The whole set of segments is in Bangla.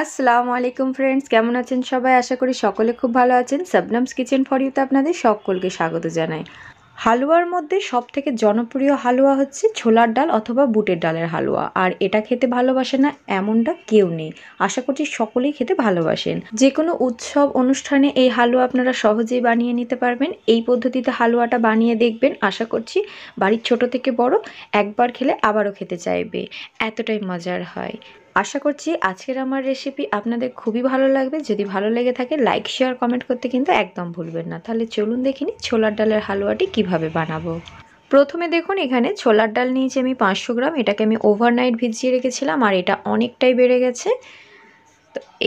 আসসালামু আলাইকুম ফ্রেন্ডস কেমন আছেন সবাই আশা করি সকলে খুব ভালো আছেন সাবনামস কিচেন ফর ইউতে আপনাদের সকলকে স্বাগত জানাই হালুয়ার মধ্যে সবথেকে জনপ্রিয় হালুয়া হচ্ছে ছোলার ডাল অথবা বুটের ডালের হালুয়া আর এটা খেতে ভালোবাসে না এমনটা কেউ নেই আশা করছি সকলেই খেতে ভালোবাসেন যে কোনো উৎসব অনুষ্ঠানে এই হালুয়া আপনারা সহজেই বানিয়ে নিতে পারবেন এই পদ্ধতিতে হালুয়াটা বানিয়ে দেখবেন আশা করছি বাড়ির ছোট থেকে বড় একবার খেলে আবারও খেতে চাইবে এতটাই মজার হয় আশা করছি আজকের আমার রেসিপি আপনাদের খুবই ভালো লাগবে যদি ভালো লেগে থাকে লাইক শেয়ার কমেন্ট করতে কিন্তু একদম ভুলবেন না তাহলে চলুন দেখিনি ছোলার ডালের হালুয়াটি কিভাবে বানাবো প্রথমে দেখুন এখানে ছোলার ডাল নিয়েছি আমি পাঁচশো গ্রাম এটাকে আমি ওভারনাইট ভিজিয়ে রেখেছিলাম আর এটা অনেকটাই বেড়ে গেছে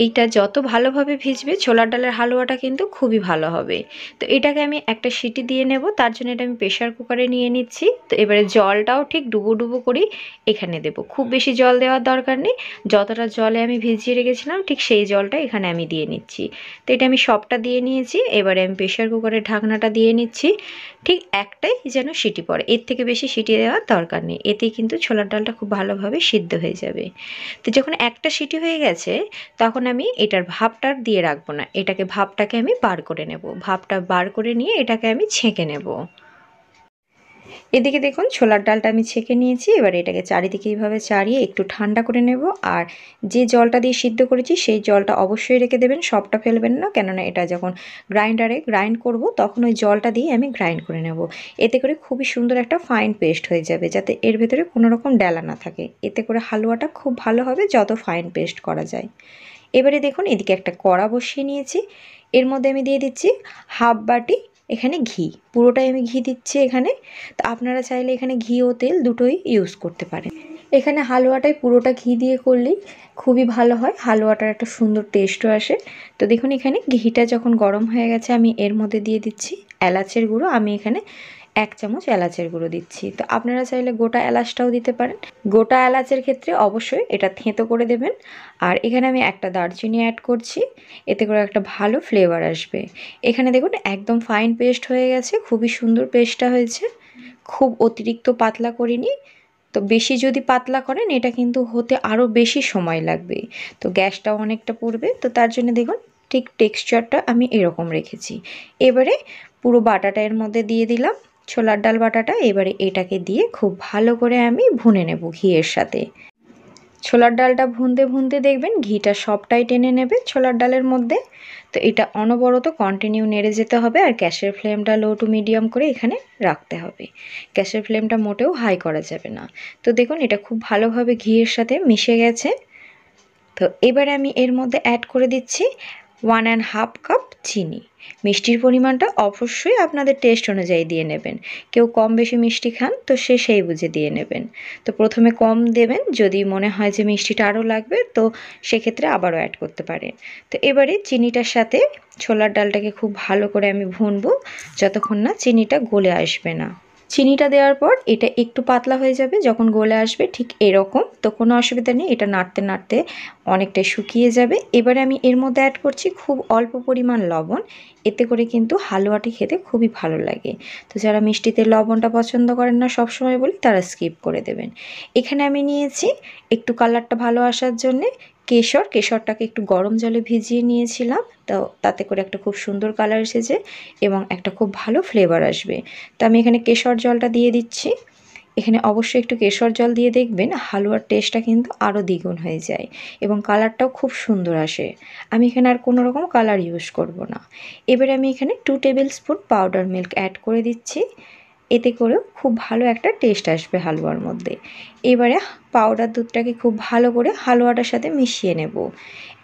এইটা যত ভালোভাবে ভিজবে ছোলার ডালের হালুয়াটা কিন্তু খুবই ভালো হবে তো এটাকে আমি একটা সিটি দিয়ে নেব তার জন্য এটা আমি প্রেশার কুকারে নিয়ে নিচ্ছি তো এবারে জলটাও ঠিক ডুবো ডুবো করি এখানে দেব খুব বেশি জল দেওয়ার দরকার নেই যতটা জলে আমি ভিজিয়ে রেখেছিলাম ঠিক সেই জলটা এখানে আমি দিয়ে নিচ্ছি তো এটা আমি সবটা দিয়ে নিয়েছি এবারে আমি প্রেশার কুকারের ঢাকনাটা দিয়ে নিচ্ছি ঠিক একটাই যেন সিটি পড়ে এর থেকে বেশি সিটি দেওয়ার দরকার নেই এতে কিন্তু ছোলার ডালটা খুব ভালোভাবে সিদ্ধ হয়ে যাবে তো যখন একটা সিটি হয়ে গেছে তখন এখন আমি এটার ভাবটা দিয়ে রাখবো না এটাকে ভাবটাকে আমি বার করে নেব ভাবটা বার করে নিয়ে এটাকে আমি ছেঁকে নেব এদিকে দেখুন ছোলার ডালটা আমি ছেঁকে নিয়েছি এবার এটাকে চারিদিকে এইভাবে চারিয়ে একটু ঠান্ডা করে নেব আর যে জলটা দিয়ে সিদ্ধ করেছি সেই জলটা অবশ্যই রেখে দেবেন সবটা ফেলবেন না কেননা এটা যখন গ্রাইন্ডারে গ্রাইন্ড করব তখন ওই জলটা দিয়ে আমি গ্রাইন্ড করে নেব এতে করে খুবই সুন্দর একটা ফাইন পেস্ট হয়ে যাবে যাতে এর ভেতরে কোনো রকম ডেলা না থাকে এতে করে হালুয়াটা খুব ভালো হবে যত ফাইন পেস্ট করা যায় এবারে দেখুন এদিকে একটা কড়া বসিয়ে নিয়েছি এর মধ্যে আমি দিয়ে দিচ্ছি হাফ বাটি এখানে ঘি পুরোটাই আমি ঘি দিচ্ছি এখানে তো আপনারা চাইলে এখানে ঘি ও তেল দুটোই ইউজ করতে পারেন এখানে হালুয়াটাই পুরোটা ঘি দিয়ে করলেই খুবই ভালো হয় হালুয়াটার একটা সুন্দর টেস্টও আসে তো দেখুন এখানে ঘিটা যখন গরম হয়ে গেছে আমি এর মধ্যে দিয়ে দিচ্ছি এলাচের গুঁড়ো আমি এখানে এক চামচ এলাচের গুঁড়ো দিচ্ছি তো আপনারা চাইলে গোটা এলাচটাও দিতে পারেন গোটা এলাচের ক্ষেত্রে অবশ্যই এটা থেঁতো করে দেবেন আর এখানে আমি একটা দারচিনি অ্যাড করছি এতে করে একটা ভালো ফ্লেভার আসবে এখানে দেখুন একদম ফাইন পেস্ট হয়ে গেছে খুবই সুন্দর পেস্টটা হয়েছে খুব অতিরিক্ত পাতলা করিনি তো বেশি যদি পাতলা করেন এটা কিন্তু হতে আরও বেশি সময় লাগবে তো গ্যাসটাও অনেকটা পড়বে তো তার জন্য দেখুন ঠিক টেক্সচারটা আমি এরকম রেখেছি এবারে পুরো বাটাটা এর মধ্যে দিয়ে দিলাম ছোলার ডাল বাটাটা এবারে এটাকে দিয়ে খুব ভালো করে আমি ভুনে নেব ঘিয়ের সাথে ছোলার ডালটা ভুনতে ভুনতে দেখবেন ঘিটা সবটাই টেনে নেবে ছোলার ডালের মধ্যে তো এটা অনবরত কন্টিনিউ নেড়ে যেতে হবে আর গ্যাসের ফ্লেমটা লো টু মিডিয়াম করে এখানে রাখতে হবে গ্যাসের ফ্লেমটা মোটেও হাই করা যাবে না তো দেখুন এটা খুব ভালোভাবে ঘিয়ের সাথে মিশে গেছে তো এবারে আমি এর মধ্যে অ্যাড করে দিচ্ছি ওয়ান অ্যান্ড হাফ কাপ চিনি মিষ্টির পরিমাণটা অবশ্যই আপনাদের টেস্ট অনুযায়ী দিয়ে নেবেন কেউ কম বেশি মিষ্টি খান তো সে সেই বুঝে দিয়ে নেবেন তো প্রথমে কম দেবেন যদি মনে হয় যে মিষ্টিটা আরও লাগবে তো সেক্ষেত্রে আবারও অ্যাড করতে পারেন তো এবারে চিনিটার সাথে ছোলার ডালটাকে খুব ভালো করে আমি ভুনবো যতক্ষণ না চিনিটা গলে আসবে না চিনিটা দেওয়ার পর এটা একটু পাতলা হয়ে যাবে যখন গলে আসবে ঠিক এরকম তো কোনো অসুবিধা নেই এটা নাড়তে নাড়তে অনেকটাই শুকিয়ে যাবে এবারে আমি এর মধ্যে অ্যাড করছি খুব অল্প পরিমাণ লবণ এতে করে কিন্তু হালুয়াটি খেতে খুবই ভালো লাগে তো যারা মিষ্টিতে লবণটা পছন্দ করেন না সব সময় বলি তারা স্কিপ করে দেবেন এখানে আমি নিয়েছি একটু কালারটা ভালো আসার জন্যে কেশর কেশরটাকে একটু গরম জলে ভিজিয়ে নিয়েছিলাম তো তাতে করে একটা খুব সুন্দর কালার এসেছে এবং একটা খুব ভালো ফ্লেভার আসবে তো আমি এখানে কেশর জলটা দিয়ে দিচ্ছি এখানে অবশ্যই একটু কেশর জল দিয়ে দেখবেন হালুয়ার টেস্টটা কিন্তু আরও দ্বিগুণ হয়ে যায় এবং কালারটাও খুব সুন্দর আসে আমি এখানে আর কোনো রকম কালার ইউজ করব না এবারে আমি এখানে two tablespoon powder milk add করে দিচ্ছি এতে করেও খুব ভালো একটা টেস্ট আসবে হালুয়ার মধ্যে এবারে পাউডার দুধটাকে খুব ভালো করে হালুয়াটার সাথে মিশিয়ে নেব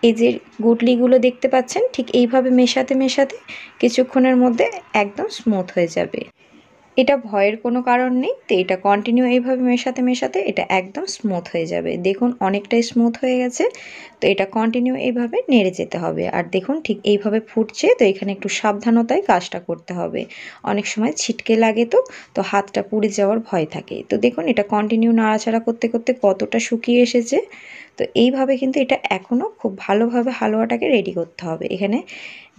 এই যে গুটলিগুলো দেখতে পাচ্ছেন ঠিক এইভাবে মেশাতে মেশাতে কিছুক্ষণের মধ্যে একদম স্মুথ হয়ে যাবে এটা ভয়ের কোনো কারণ নেই তো এটা কন্টিনিউ এইভাবে মেশাতে মেশাতে এটা একদম স্মুথ হয়ে যাবে দেখুন অনেকটাই স্মুথ হয়ে গেছে তো এটা কন্টিনিউ এইভাবে নেড়ে যেতে হবে আর দেখুন ঠিক এইভাবে ফুটছে তো এখানে একটু সাবধানতায় কাজটা করতে হবে অনেক সময় ছিটকে লাগে তো তো হাতটা পুড়ে যাওয়ার ভয় থাকে তো দেখুন এটা কন্টিনিউ নাড়াচাড়া করতে করতে কতটা শুকিয়ে এসেছে তো এইভাবে কিন্তু এটা এখনও খুব ভালোভাবে হালুয়াটাকে রেডি করতে হবে এখানে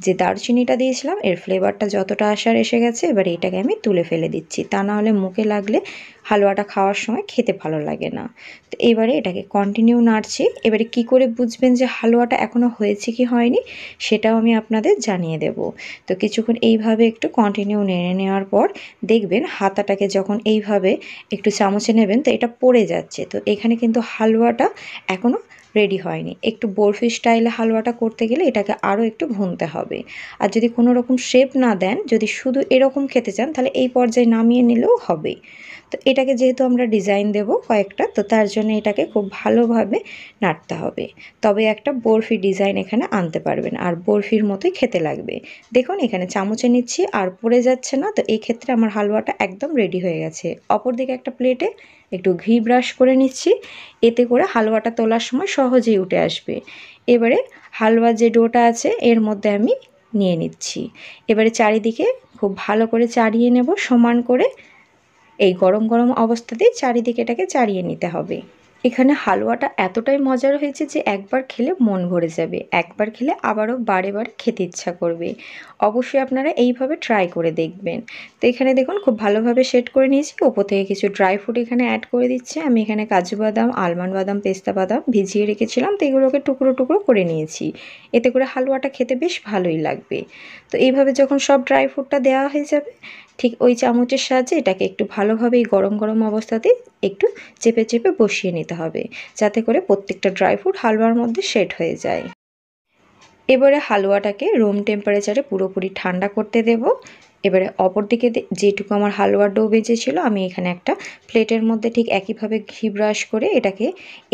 যে দারচিনিটা দিয়েছিলাম এর ফ্লেভারটা যতটা আসার এসে গেছে এবার এটাকে আমি তুলে ফেলে দিচ্ছি তা না হলে মুখে লাগলে হালুয়াটা খাওয়ার সময় খেতে ভালো লাগে না তো এবারে এটাকে কন্টিনিউ নাড়ছি এবারে কি করে বুঝবেন যে হালুয়াটা এখনও হয়েছে কি হয়নি সেটাও আমি আপনাদের জানিয়ে দেব তো কিছুক্ষণ এইভাবে একটু কন্টিনিউ নেড়ে নেওয়ার পর দেখবেন হাতাটাকে যখন এইভাবে একটু চামচে নেবেন তো এটা পড়ে যাচ্ছে তো এখানে কিন্তু হালুয়াটা এখনও রেডি হয়নি একটু বরফি স্টাইলে হালুয়াটা করতে গেলে এটাকে আরও একটু ভুনতে হবে আর যদি কোনো রকম শেপ না দেন যদি শুধু এরকম খেতে চান তাহলে এই পর্যায়ে নামিয়ে নিলেও হবে তো এটাকে যেহেতু আমরা ডিজাইন দেব কয়েকটা তো তার জন্য এটাকে খুব ভালোভাবে নাড়তে হবে তবে একটা বরফি ডিজাইন এখানে আনতে পারবেন আর বরফির মতোই খেতে লাগবে দেখুন এখানে চামচে নিচ্ছি আর পড়ে যাচ্ছে না তো এই ক্ষেত্রে আমার হালুয়াটা একদম রেডি হয়ে গেছে অপরদিকে একটা প্লেটে একটু ঘি ব্রাশ করে নিচ্ছি এতে করে হালুয়াটা তোলার সময় সহজেই উঠে আসবে এবারে হালুয়ার যে ডোটা আছে এর মধ্যে আমি নিয়ে নিচ্ছি এবারে চারিদিকে খুব ভালো করে চারিয়ে নেব সমান করে এই গরম গরম অবস্থাতেই চারিদিকে এটাকে চারিয়ে নিতে হবে এখানে হালুয়াটা এতটাই মজার হয়েছে যে একবার খেলে মন ভরে যাবে একবার খেলে আবারও বারে বারে খেতে ইচ্ছা করবে অবশ্যই আপনারা এইভাবে ট্রাই করে দেখবেন তো এখানে দেখুন খুব ভালোভাবে সেট করে নিয়েছি ওপর থেকে কিছু ড্রাই ফ্রুট এখানে অ্যাড করে দিচ্ছি আমি এখানে কাজু বাদাম আলমন্ড বাদাম পেস্তা বাদাম ভিজিয়ে রেখেছিলাম তো এগুলোকে টুকরো টুকরো করে নিয়েছি এতে করে হালুয়াটা খেতে বেশ ভালোই লাগবে তো এইভাবে যখন সব ড্রাই ফ্রুটটা দেওয়া হয়ে যাবে ঠিক ওই চামচের সাহায্যে এটাকে একটু ভালোভাবেই গরম গরম অবস্থাতে একটু চেপে চেপে বসিয়ে নিতে হবে যাতে করে প্রত্যেকটা ড্রাই ফ্রুট হালুয়ার মধ্যে সেট হয়ে যায় এবারে হালুয়াটাকে রুম টেম্পারেচারে পুরোপুরি ঠান্ডা করতে দেব এবারে অপর দিকে যেটুকু আমার হালুয়ার ডো বেজেছিলো আমি এখানে একটা প্লেটের মধ্যে ঠিক একইভাবে ঘি ব্রাশ করে এটাকে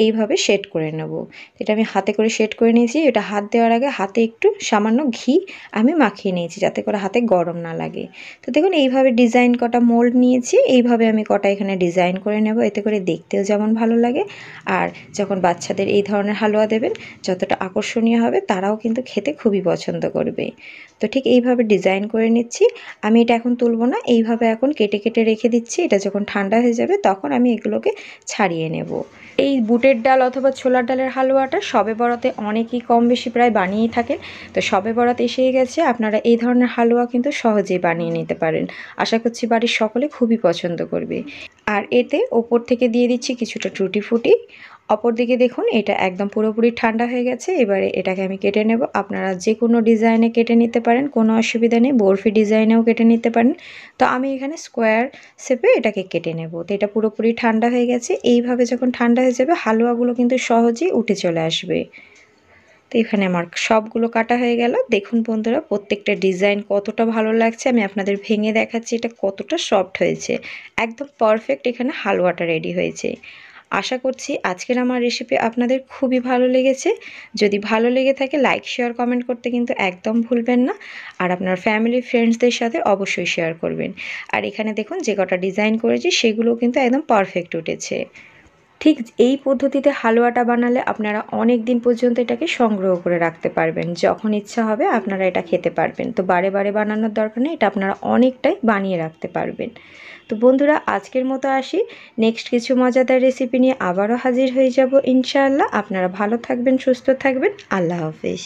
এইভাবে শেড করে নেব এটা আমি হাতে করে শেড করে নিয়েছি এটা হাত দেওয়ার আগে হাতে একটু সামান্য ঘি আমি মাখিয়ে নিয়েছি যাতে করে হাতে গরম না লাগে তো দেখুন এইভাবে ডিজাইন কটা মোল্ড নিয়েছি এইভাবে আমি কটা এখানে ডিজাইন করে নেব এতে করে দেখতেও যেমন ভালো লাগে আর যখন বাচ্চাদের এই ধরনের হালুয়া দেবেন যতটা আকর্ষণীয় হবে তারাও কিন্তু খেতে খুবই পছন্দ করবে তো ঠিক এইভাবে ডিজাইন করে নিচ্ছি আমি এটা এখন তুলবো না এইভাবে এখন কেটে কেটে রেখে দিচ্ছি এটা যখন ঠান্ডা হয়ে যাবে তখন আমি এগুলোকে ছাড়িয়ে নেব এই বুটের ডাল অথবা ছোলার ডালের হালুয়াটা সবে বরাতে অনেকই কম বেশি প্রায় বানিয়েই থাকেন তো সবে বরাত এসে গেছে আপনারা এই ধরনের হালুয়া কিন্তু সহজেই বানিয়ে নিতে পারেন আশা করছি বাড়ির সকলে খুবই পছন্দ করবে আর এতে ওপর থেকে দিয়ে দিচ্ছি কিছুটা টুটি ফুটি অপরদিকে দেখুন এটা একদম পুরোপুরি ঠান্ডা হয়ে গেছে এবারে এটাকে আমি কেটে নেব আপনারা যে কোনো ডিজাইনে কেটে নিতে পারেন কোনো অসুবিধা নেই বরফি ডিজাইনেও কেটে নিতে পারেন তো আমি এখানে স্কোয়ার শেপে এটাকে কেটে নেব তো এটা পুরোপুরি ঠান্ডা হয়ে গেছে এইভাবে যখন ঠান্ডা হয়ে যাবে হালুয়াগুলো কিন্তু সহজেই উঠে চলে আসবে তো এখানে আমার সবগুলো কাটা হয়ে গেল দেখুন বন্ধুরা প্রত্যেকটা ডিজাইন কতটা ভালো লাগছে আমি আপনাদের ভেঙে দেখাচ্ছি এটা কতটা সফট হয়েছে একদম পারফেক্ট এখানে হালুয়াটা রেডি হয়েছে আশা করছি আজকের আমার রেসিপি আপনাদের খুবই ভালো লেগেছে যদি ভালো লেগে থাকে লাইক শেয়ার কমেন্ট করতে কিন্তু একদম ভুলবেন না আর আপনার ফ্যামিলি ফ্রেন্ডসদের সাথে অবশ্যই শেয়ার করবেন আর এখানে দেখুন যে কটা ডিজাইন করেছি সেগুলো কিন্তু একদম পারফেক্ট উঠেছে ঠিক এই পদ্ধতিতে হালুয়াটা বানালে আপনারা অনেক দিন পর্যন্ত এটাকে সংগ্রহ করে রাখতে পারবেন যখন ইচ্ছা হবে আপনারা এটা খেতে পারবেন তো বারে বারে বানানোর দরকার নেই এটা আপনারা অনেকটাই বানিয়ে রাখতে পারবেন তো বন্ধুরা আজকের মতো আসি নেক্সট কিছু মজাদার রেসিপি নিয়ে আবারও হাজির হয়ে যাব ইনশাআল্লাহ আপনারা ভালো থাকবেন সুস্থ থাকবেন আল্লাহ হাফিজ